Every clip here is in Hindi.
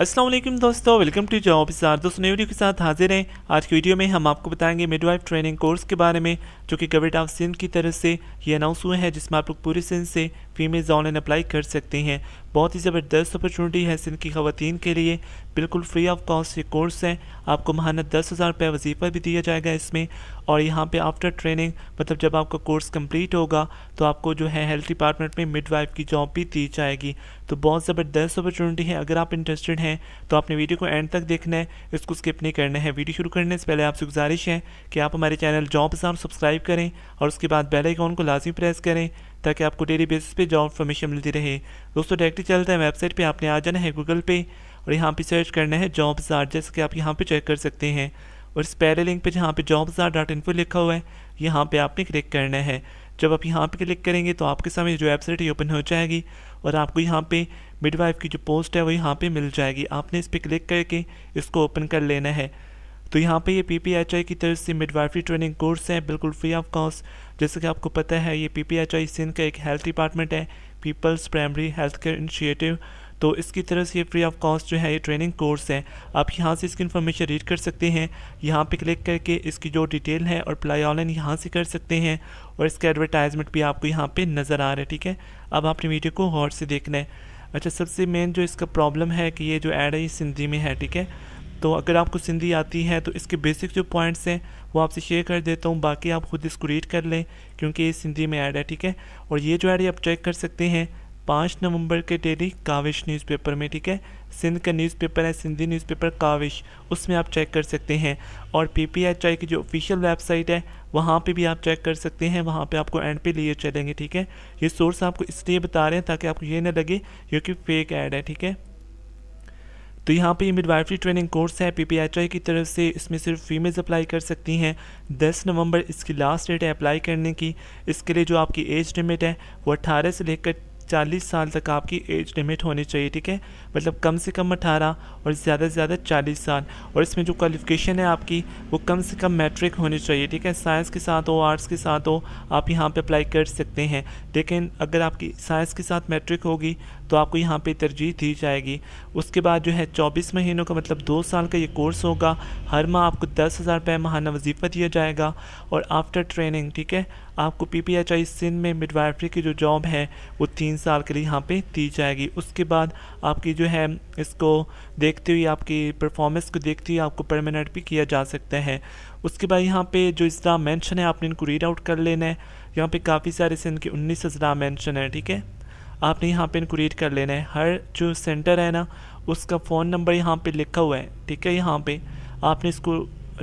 असलम दोस्तों वेलकम टू जॉब सार दोस्तों वीडियो के साथ हाजिर हैं आज की वीडियो में हम आपको बताएंगे मिडवाइफ ट्रेनिंग कोर्स के बारे में जो कि गवर्नमेंट ऑफ सिंध की तरफ से ये अनाउंस हुए हैं जिसमें आप लोग पूरे सिंध से फीमेल्स ऑनलाइन अप्लाई कर सकते हैं बहुत ही ज़बरदस्त अपॉर्चुनिटी है सिंध की खातन के लिए बिल्कुल फ्री ऑफ कॉस्ट ये कोर्स है आपको महाना दस हज़ार रुपये वजीफ़ा भी दिया जाएगा इसमें और यहाँ पर आफ्टर ट्रेनिंग मतलब जब आपका कोर्स कम्प्लीट होगा तो आपको जो है हेल्थ डिपार्टमेंट में वाइफ की जॉब भी दी जाएगी तो बहुत ज़बरदस्त अपॉर्चुनिटी है अगर आप इंटरेस्टेड हैं तो आपने वीडियो को एंड तक देखना है इसको स्किप नहीं करना है वीडियो शुरू करने से पहले आपसे गुजारिश है कि आप हमारे चैनल जॉब सब्सक्राइब सब्सक्राइब करें और उसके बाद बेल आइकॉन को लाजमी प्रेस करें ताकि आपको डेली बेसिस पे जॉब इन्फॉर्मेशन मिलती रहे दोस्तों डायरेक्टली चलते हैं वेबसाइट पे आपने आ जाना है गूगल पे और यहाँ पे सर्च करना है जॉब जार जैसे कि आप यहाँ पे चेक कर सकते हैं और इस पहले लिंक पे जहाँ पे जॉब जार डॉट इन्फो लिखा हुआ है यहाँ पे आपने क्लिक करना है जब आप यहाँ पे क्लिक करेंगे तो आपके सामने जो वेबसाइट है ओपन हो जाएगी और आपको यहाँ पे मिडवाइफ की जो पोस्ट है वो यहाँ पे मिल जाएगी आपने इस पर क्लिक करके इसको ओपन कर लेना है तो यहाँ पे ये पी पी एच आई की तरफ से मिडवाइफरी ट्रेनिंग कोर्स है बिल्कुल फ्री ऑफ कॉस्ट जैसे कि आपको पता है ये P P H I Sindh का एक हेल्थ डिपार्टमेंट है people's primary health care initiative तो इसकी तरह से ये फ्री ऑफ कॉस्ट जो है ये ट्रेनिंग कोर्स है आप यहाँ से इसकी इन्फॉर्मेशन रीड कर सकते हैं यहाँ पे क्लिक करके इसकी जो डिटेल है और अप्लाई ऑनलाइन यहाँ से कर सकते हैं और इसका एडवर्टाइजमेंट भी आपको यहाँ पे नज़र आ रहा है ठीक है अब आपने वीडियो को गौर से देखना है अच्छा सबसे मेन जो इसका प्रॉब्लम है कि ये जो एड है ये सिंधी में है ठीक है तो अगर आपको सिंधी आती है तो इसके बेसिक जो पॉइंट्स हैं वो आपसे शेयर कर देता हूँ बाकी आप ख़ुद इसको रीड कर लें क्योंकि ये सिंधी में ऐड है ठीक है और ये जो ऐड आप चेक कर सकते हैं पाँच नवंबर के डेली काविश न्यूज़पेपर में ठीक है सिंध का न्यूज़पेपर है सिंधी न्यूज़पेपर काविश उसमें आप चेक कर सकते हैं और पी पी एच आई की जो ऑफिशियल वेबसाइट है वहाँ पे भी आप चेक कर सकते हैं वहाँ पे आपको एंड पे लिए चलेंगे ठीक है ये सोर्स आपको इसलिए बता रहे हैं ताकि आपको ये ना लगे क्योंकि फेक ऐड है ठीक है तो यहाँ पे मिडवाइफरी ट्रेनिंग कोर्स है आई की तरफ से इसमें सिर्फ फीमेल्स अप्लाई कर सकती हैं 10 नवंबर इसकी लास्ट डेट है अप्लाई करने की इसके लिए जो आपकी एज लिमिट है वो 18 से लेकर 40 साल तक आपकी एज लिमिट होनी चाहिए ठीक है मतलब कम से कम अठारह और ज़्यादा से ज़्यादा चालीस साल और इसमें जो क्वालिफिकेशन है आपकी वो कम से कम मैट्रिक होनी चाहिए ठीक है साइंस के साथ हो आर्ट्स के साथ हो आप यहाँ पर अप्लाई कर सकते हैं लेकिन अगर आपकी साइंस के साथ मैट्रिक होगी तो आपको यहाँ पे तरजीह दी जाएगी उसके बाद जो है चौबीस महीनों का मतलब दो साल का ये कोर्स होगा हर माह आपको दस हज़ार रुपये महाना वजीफ़ा दिया जाएगा और आफ्टर ट्रेनिंग ठीक है आपको P P H I Sindh में मिडवाइफरी की जो जॉब है वो तीन साल के लिए यहाँ पर दी जाएगी उसके बाद आपकी जो है इसको देखते हुए आपकी परफॉर्मेंस को देखते हुए आपको परमानेंट भी किया जा सकता है उसके बाद यहाँ पे जो इसदा मेंशन है आपने इनको रीड आउट कर लेना है यहाँ पे काफ़ी सारे से इनके उन्नीस इसदा मेंशन है ठीक है आपने यहाँ पे इनको रीड कर लेना है हर जो सेंटर है ना उसका फ़ोन नंबर यहाँ पर लिखा हुआ है ठीक है यहाँ पर आपने इसको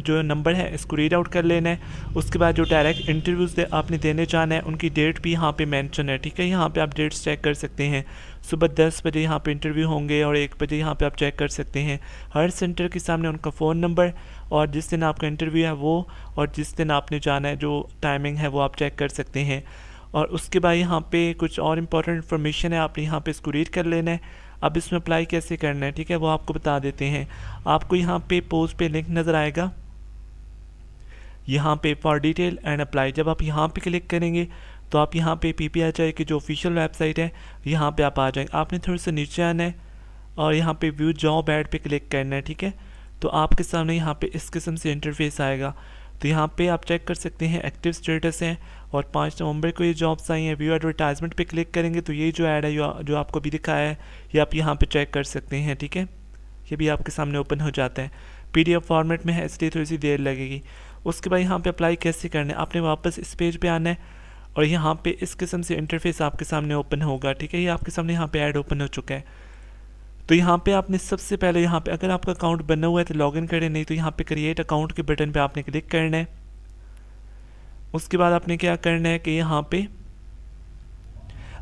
जो नंबर है इसको रीड आउट कर लेना है उसके बाद जो डायरेक्ट इंटरव्यूज़ दे, आपने देने जाना है उनकी डेट भी यहाँ पे मेंशन है ठीक है यहाँ पे आप डेट्स चेक कर सकते हैं सुबह दस बजे यहाँ पे इंटरव्यू होंगे और एक बजे यहाँ पे आप चेक कर सकते हैं हर सेंटर के सामने उनका फ़ोन नंबर और जिस दिन आपका इंटरव्यू है वो और जिस दिन आपने जाना है जो टाइमिंग है वो आप चेक कर सकते हैं और उसके बाद यहाँ पर कुछ और इंपॉर्टेंट इन्फॉर्मेशन है आपने यहाँ पर इसको रीड कर लेना है अब इसमें अप्लाई कैसे करना है ठीक है वो आपको बता देते हैं आपको यहाँ पे पोस्ट पे लिंक नज़र आएगा यहाँ पे फॉर डिटेल एंड अप्लाई जब आप यहाँ पे क्लिक करेंगे तो आप यहाँ पे पी पी एच आई की जो ऑफिशियल वेबसाइट है यहाँ पे आप आ जाएंगे आपने थोड़े से नीचे आना है और यहाँ पे व्यू जॉब एड पे क्लिक करना है ठीक है तो आपके सामने यहाँ पे इस किस्म से इंटरफेस आएगा तो यहाँ पे आप चेक कर सकते हैं एक्टिव स्टेटस हैं और पाँच नवंबर को ये जॉब्स आई हैं व्यू एडवर्टाइजमेंट पे क्लिक करेंगे तो ये जो ऐड है जो आपको भी दिखाया है ये आप यहाँ पे चेक कर सकते हैं ठीक है ये भी आपके सामने ओपन हो जाता है पीडीएफ फॉर्मेट में है इसलिए थोड़ी सी देर लगेगी उसके बाद यहाँ पे अप्लाई कैसे करना है आपने वापस इस पेज पे आना है और यहाँ पे इस किस्म से इंटरफेस आपके सामने ओपन होगा ठीक है ये आपके सामने यहाँ पे ऐड ओपन हो चुका है तो यहाँ पे आपने सबसे पहले यहाँ पे अगर आपका अकाउंट बना हुआ है तो लॉगिन करें नहीं तो यहाँ पे क्रिएट अकाउंट के बटन पे आपने क्लिक करना है उसके बाद आपने क्या करना है कि यहाँ पे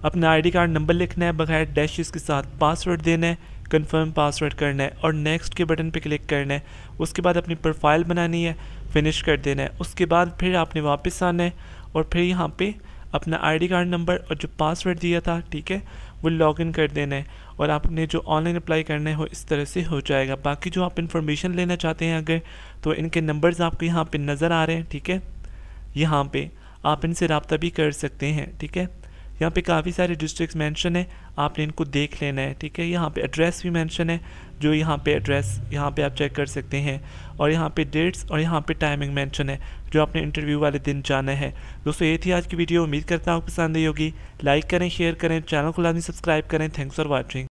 अपना आईडी कार्ड नंबर लिखना है बगैर डैशेस के साथ पासवर्ड देना है कंफर्म पासवर्ड करना है और नेक्स्ट के बटन पे क्लिक करना है उसके बाद अपनी प्रोफाइल बनानी है फिनिश कर देना है उसके बाद फिर आपने वापस आना है और फिर यहाँ पे अपना आईडी कार्ड नंबर और जो पासवर्ड दिया था ठीक है वो लॉगिन कर देना है और आपने जो ऑनलाइन अप्लाई करना है वो इस तरह से हो जाएगा बाकी जो आप इन्फॉर्मेशन लेना चाहते हैं अगर तो इनके नंबर्स आपको यहाँ पे नज़र आ रहे हैं ठीक है यहाँ पे आप इनसे रबता भी कर सकते हैं ठीक है यहाँ पे काफ़ी सारे डिस्ट्रिक्ट मेंशन है आपने इनको देख लेना है ठीक है यहाँ पे एड्रेस भी मेंशन है जो यहाँ पे एड्रेस यहाँ पे आप चेक कर सकते हैं और यहाँ पे डेट्स और यहाँ पे टाइमिंग मेंशन है जो आपने इंटरव्यू वाले दिन जाना है दोस्तों ये थी आज की वीडियो उम्मीद करता हूँ पसंद आई होगी लाइक करें शेयर करें चैनल को लाजमी सब्सक्राइब करें थैंक्स फॉर वॉचिंग